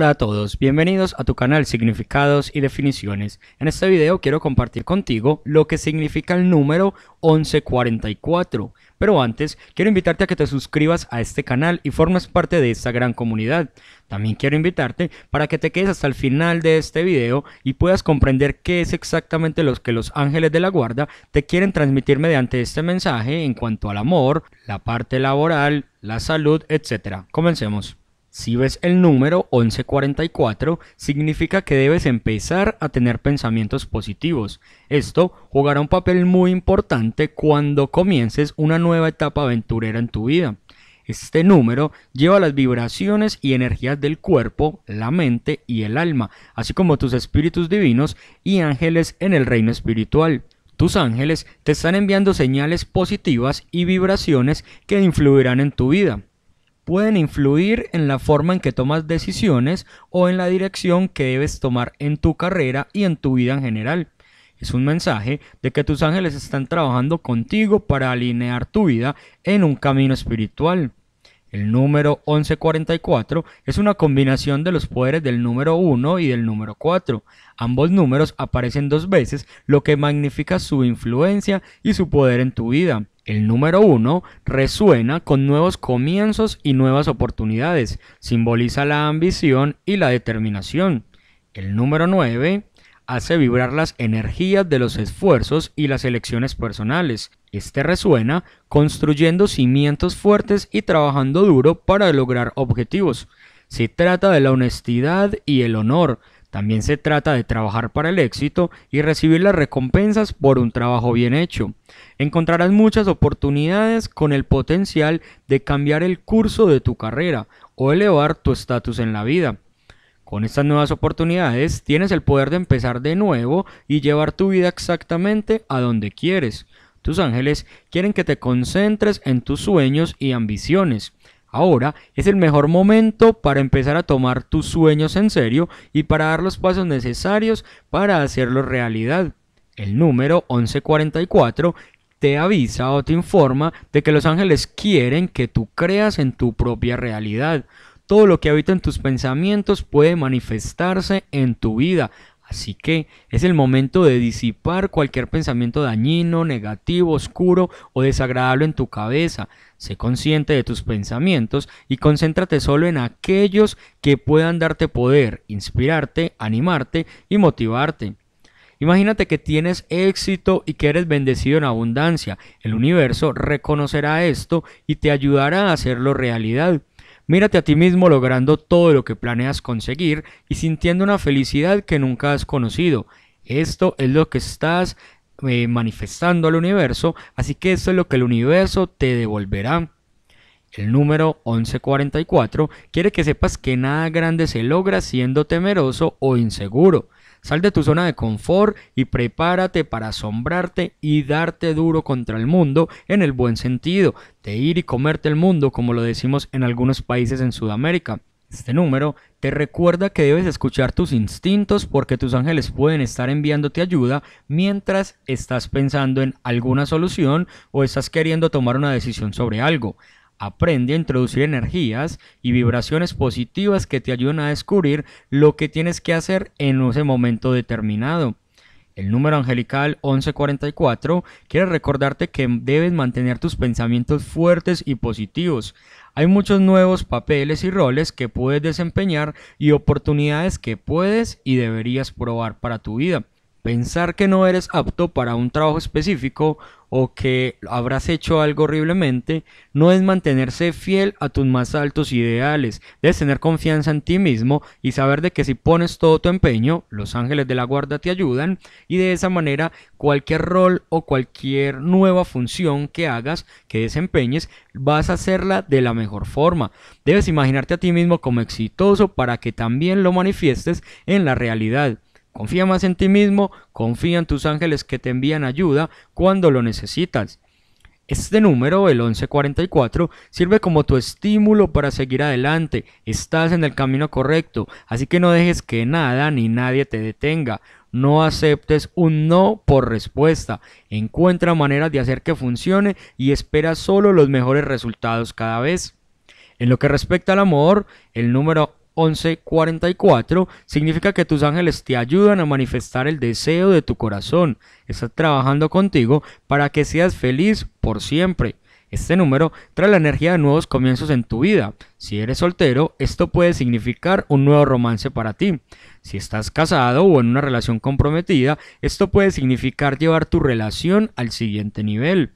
Hola a todos, bienvenidos a tu canal Significados y Definiciones. En este video quiero compartir contigo lo que significa el número 1144. Pero antes, quiero invitarte a que te suscribas a este canal y formes parte de esta gran comunidad. También quiero invitarte para que te quedes hasta el final de este video y puedas comprender qué es exactamente lo que los ángeles de la guarda te quieren transmitir mediante este mensaje en cuanto al amor, la parte laboral, la salud, etc. Comencemos. Si ves el número 1144, significa que debes empezar a tener pensamientos positivos. Esto jugará un papel muy importante cuando comiences una nueva etapa aventurera en tu vida. Este número lleva las vibraciones y energías del cuerpo, la mente y el alma, así como tus espíritus divinos y ángeles en el reino espiritual. Tus ángeles te están enviando señales positivas y vibraciones que influirán en tu vida pueden influir en la forma en que tomas decisiones o en la dirección que debes tomar en tu carrera y en tu vida en general. Es un mensaje de que tus ángeles están trabajando contigo para alinear tu vida en un camino espiritual. El número 1144 es una combinación de los poderes del número 1 y del número 4. Ambos números aparecen dos veces, lo que magnifica su influencia y su poder en tu vida el número uno, resuena con nuevos comienzos y nuevas oportunidades, simboliza la ambición y la determinación. El número 9 hace vibrar las energías de los esfuerzos y las elecciones personales. Este resuena construyendo cimientos fuertes y trabajando duro para lograr objetivos. Se trata de la honestidad y el honor, también se trata de trabajar para el éxito y recibir las recompensas por un trabajo bien hecho. Encontrarás muchas oportunidades con el potencial de cambiar el curso de tu carrera o elevar tu estatus en la vida. Con estas nuevas oportunidades tienes el poder de empezar de nuevo y llevar tu vida exactamente a donde quieres. Tus ángeles quieren que te concentres en tus sueños y ambiciones. Ahora es el mejor momento para empezar a tomar tus sueños en serio y para dar los pasos necesarios para hacerlos realidad. El número 1144 te avisa o te informa de que los ángeles quieren que tú creas en tu propia realidad. Todo lo que habita en tus pensamientos puede manifestarse en tu vida, Así que es el momento de disipar cualquier pensamiento dañino, negativo, oscuro o desagradable en tu cabeza. Sé consciente de tus pensamientos y concéntrate solo en aquellos que puedan darte poder, inspirarte, animarte y motivarte. Imagínate que tienes éxito y que eres bendecido en abundancia. El universo reconocerá esto y te ayudará a hacerlo realidad. Mírate a ti mismo logrando todo lo que planeas conseguir y sintiendo una felicidad que nunca has conocido. Esto es lo que estás eh, manifestando al universo, así que esto es lo que el universo te devolverá. El número 1144 quiere que sepas que nada grande se logra siendo temeroso o inseguro. Sal de tu zona de confort y prepárate para asombrarte y darte duro contra el mundo en el buen sentido, de ir y comerte el mundo como lo decimos en algunos países en Sudamérica. Este número te recuerda que debes escuchar tus instintos porque tus ángeles pueden estar enviándote ayuda mientras estás pensando en alguna solución o estás queriendo tomar una decisión sobre algo. Aprende a introducir energías y vibraciones positivas que te ayuden a descubrir lo que tienes que hacer en ese momento determinado. El número angelical 1144 quiere recordarte que debes mantener tus pensamientos fuertes y positivos. Hay muchos nuevos papeles y roles que puedes desempeñar y oportunidades que puedes y deberías probar para tu vida. Pensar que no eres apto para un trabajo específico o que habrás hecho algo horriblemente, no es mantenerse fiel a tus más altos ideales. Debes tener confianza en ti mismo y saber de que si pones todo tu empeño, los ángeles de la guarda te ayudan y de esa manera cualquier rol o cualquier nueva función que hagas, que desempeñes, vas a hacerla de la mejor forma. Debes imaginarte a ti mismo como exitoso para que también lo manifiestes en la realidad. Confía más en ti mismo, confía en tus ángeles que te envían ayuda cuando lo necesitas. Este número, el 1144, sirve como tu estímulo para seguir adelante. Estás en el camino correcto, así que no dejes que nada ni nadie te detenga. No aceptes un no por respuesta. Encuentra maneras de hacer que funcione y espera solo los mejores resultados cada vez. En lo que respecta al amor, el número 11:44 significa que tus ángeles te ayudan a manifestar el deseo de tu corazón. Estás trabajando contigo para que seas feliz por siempre. Este número trae la energía de nuevos comienzos en tu vida. Si eres soltero, esto puede significar un nuevo romance para ti. Si estás casado o en una relación comprometida, esto puede significar llevar tu relación al siguiente nivel.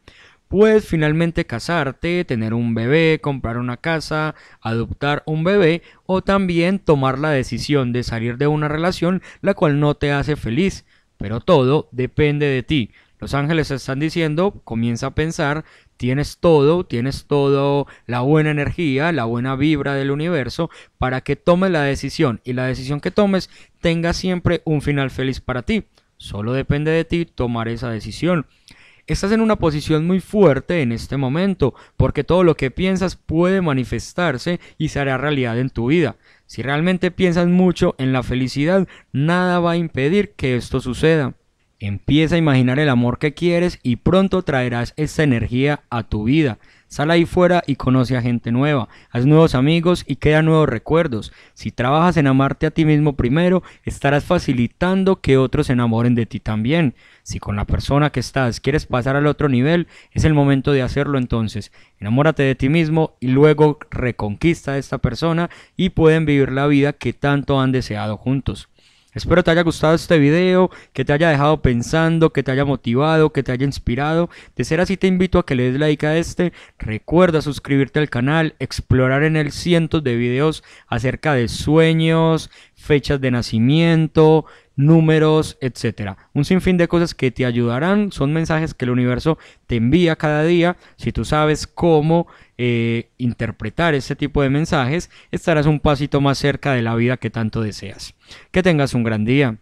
Puedes finalmente casarte, tener un bebé, comprar una casa, adoptar un bebé o también tomar la decisión de salir de una relación la cual no te hace feliz. Pero todo depende de ti. Los ángeles están diciendo, comienza a pensar, tienes todo, tienes todo la buena energía, la buena vibra del universo para que tomes la decisión y la decisión que tomes tenga siempre un final feliz para ti. Solo depende de ti tomar esa decisión. Estás en una posición muy fuerte en este momento, porque todo lo que piensas puede manifestarse y se hará realidad en tu vida. Si realmente piensas mucho en la felicidad, nada va a impedir que esto suceda. Empieza a imaginar el amor que quieres y pronto traerás esa energía a tu vida. Sal ahí fuera y conoce a gente nueva, haz nuevos amigos y crea nuevos recuerdos. Si trabajas en amarte a ti mismo primero, estarás facilitando que otros se enamoren de ti también. Si con la persona que estás quieres pasar al otro nivel, es el momento de hacerlo entonces. Enamórate de ti mismo y luego reconquista a esta persona y pueden vivir la vida que tanto han deseado juntos. Espero te haya gustado este video, que te haya dejado pensando, que te haya motivado, que te haya inspirado. De ser así te invito a que le des like a este. Recuerda suscribirte al canal, explorar en el cientos de videos acerca de sueños, fechas de nacimiento, números, etc. Un sinfín de cosas que te ayudarán, son mensajes que el universo te envía cada día si tú sabes cómo eh, interpretar este tipo de mensajes, estarás un pasito más cerca de la vida que tanto deseas. Que tengas un gran día.